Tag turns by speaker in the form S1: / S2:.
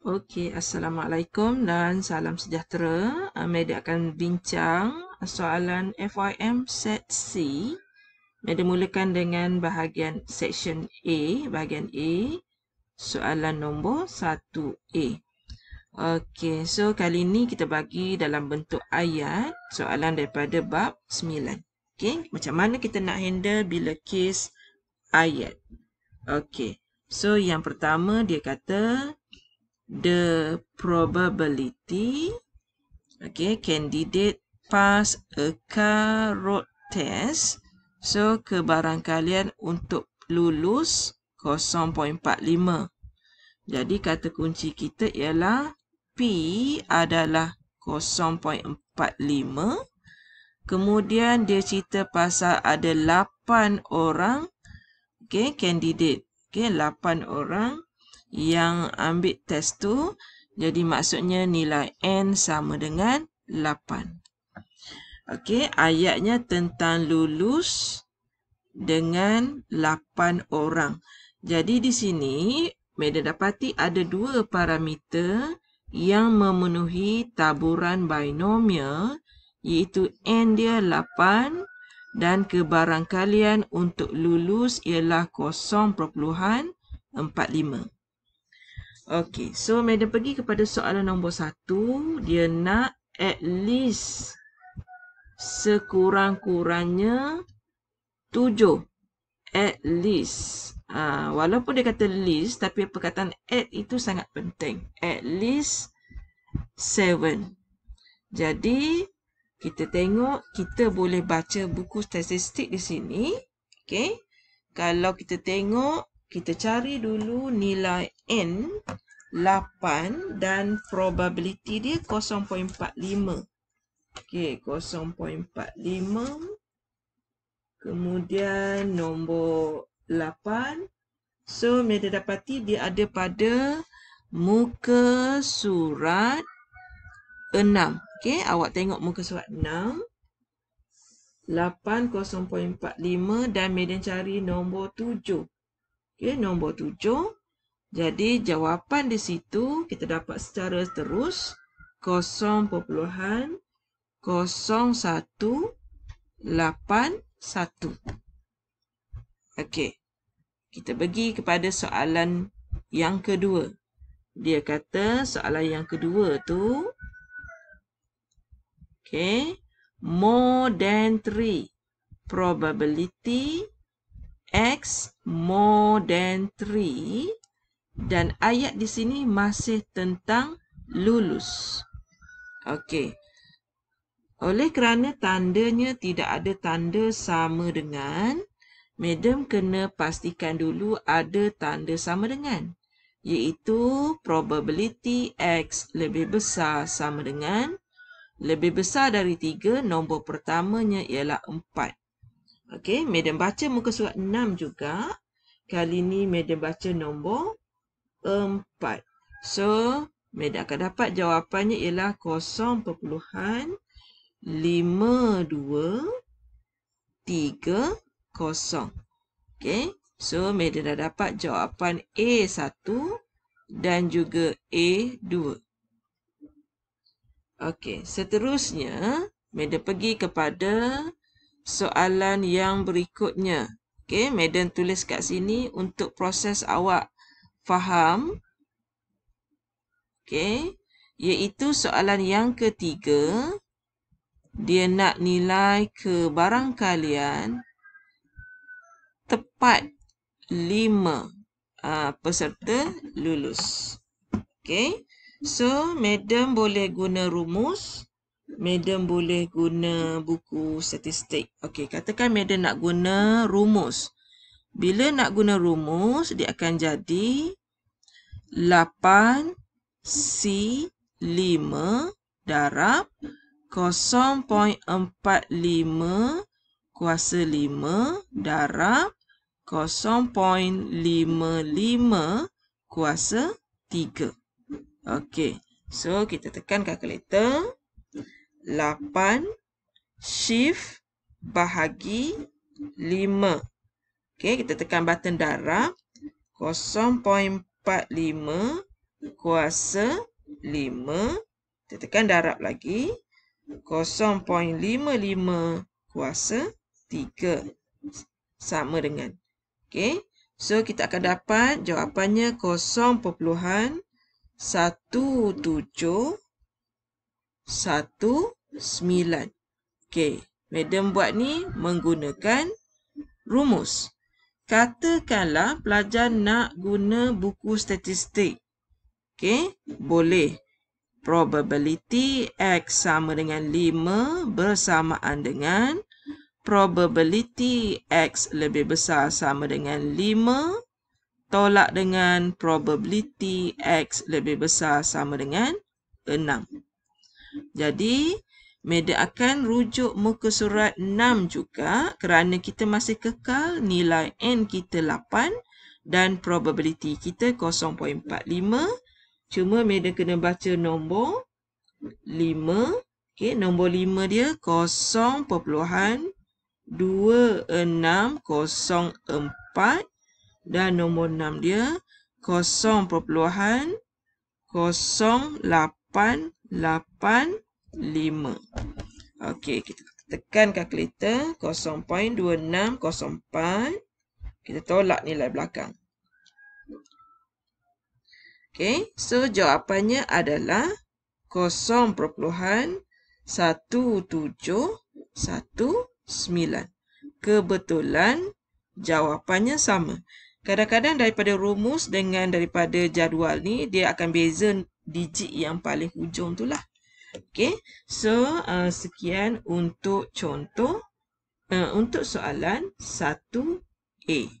S1: Okey, Assalamualaikum dan salam sejahtera. Uh, akan bincang soalan FYM set C. Medi mulakan dengan bahagian section A, bahagian A, soalan nombor 1A. Okey, so kali ini kita bagi dalam bentuk ayat soalan daripada bab 9. Okey, macam mana kita nak handle bila case ayat. Okey, so yang pertama dia kata the probability okay candidate pass a car road test so kebarangkalian untuk lulus 0.45 jadi kata kunci kita ialah p adalah 0.45 kemudian dia cerita pasal ada 8 orang okay candidate okay 8 orang yang ambil test tu. Jadi maksudnya nilai N sama dengan 8. Okey, ayatnya tentang lulus dengan 8 orang. Jadi di sini, Medan dapati ada dua parameter yang memenuhi taburan binomial iaitu N dia 8 dan kebarangkalian untuk lulus ialah 0.45. Okay, so madam pergi kepada soalan nombor satu. Dia nak at least sekurang-kurangnya tujuh. At least. Ha, walaupun dia kata least, tapi perkataan at itu sangat penting. At least seven. Jadi, kita tengok, kita boleh baca buku statistik di sini. Okay. Kalau kita tengok, kita cari dulu nilai N 8 dan probability dia 0.45. Okey, 0.45. Kemudian nombor 8. So, media dapati dia ada pada muka surat 6. Okey, awak tengok muka surat 6. 8, 0.45 dan median cari nombor 7. Okey, nombor tujuh. Jadi, jawapan di situ kita dapat secara terus 0.0181. Okey. Kita pergi kepada soalan yang kedua. Dia kata soalan yang kedua tu okey, More than three probability x more than 3 dan ayat di sini masih tentang lulus. Okey. Oleh kerana tandanya tidak ada tanda sama dengan, madam kena pastikan dulu ada tanda sama dengan. Iaitu probability X lebih besar sama dengan lebih besar dari 3, nombor pertamanya ialah Okey, medium baca muka surat 6 juga. Kali ni medium baca nombor 4. So, medium akan dapat jawapannya ialah 0.52 3 kosong. Okay. So, media dah dapat jawapan A1 dan juga A2. Okay. Seterusnya, media pergi kepada soalan yang berikutnya. Okey, Madam tulis kat sini untuk proses awak faham. Okey, iaitu soalan yang ketiga. Dia nak nilai ke barang kalian tepat lima uh, peserta lulus. Okey, so Madam boleh guna rumus. Madam boleh guna buku statistik. Okey, katakan madam nak guna rumus. Bila nak guna rumus, dia akan jadi 8C5 darab 0.45 kuasa 5 darab 0.55 kuasa 3. Okey, so kita tekan calculator. Lapan shift bahagi lima. Okey, kita tekan button darah 0.45 kuasa lima. Kita tekan darab lagi 0.55 kuasa tiga Sama dengan. Okey. So, kita akan dapat jawapannya 0.17 satu tujuh satu Sembilan, Okey, madam buat ni menggunakan rumus. Katakanlah pelajar nak guna buku statistik. Okey, boleh. Probability X sama dengan 5 bersamaan dengan probability X lebih besar sama dengan 5 tolak dengan probability X lebih besar sama dengan 6. Jadi, Media akan rujuk muka surat 6 juga kerana kita masih kekal nilai N kita 8 dan probability kita 0.45. Cuma media kena baca nombor 5. Okay, nombor 5 dia 0.2604 dan nombor 6 dia 0.0888. 5. Okey, kita tekan kalkulator 0.2604. Kita tolak nilai belakang. Okey, so jawapannya adalah 0.1719. Kebetulan jawapannya sama. Kadang-kadang daripada rumus dengan daripada jadual ni, dia akan beza digit yang paling hujung tu lah. Okay, So, uh, sekian untuk contoh. Uh, untuk soalan 1A.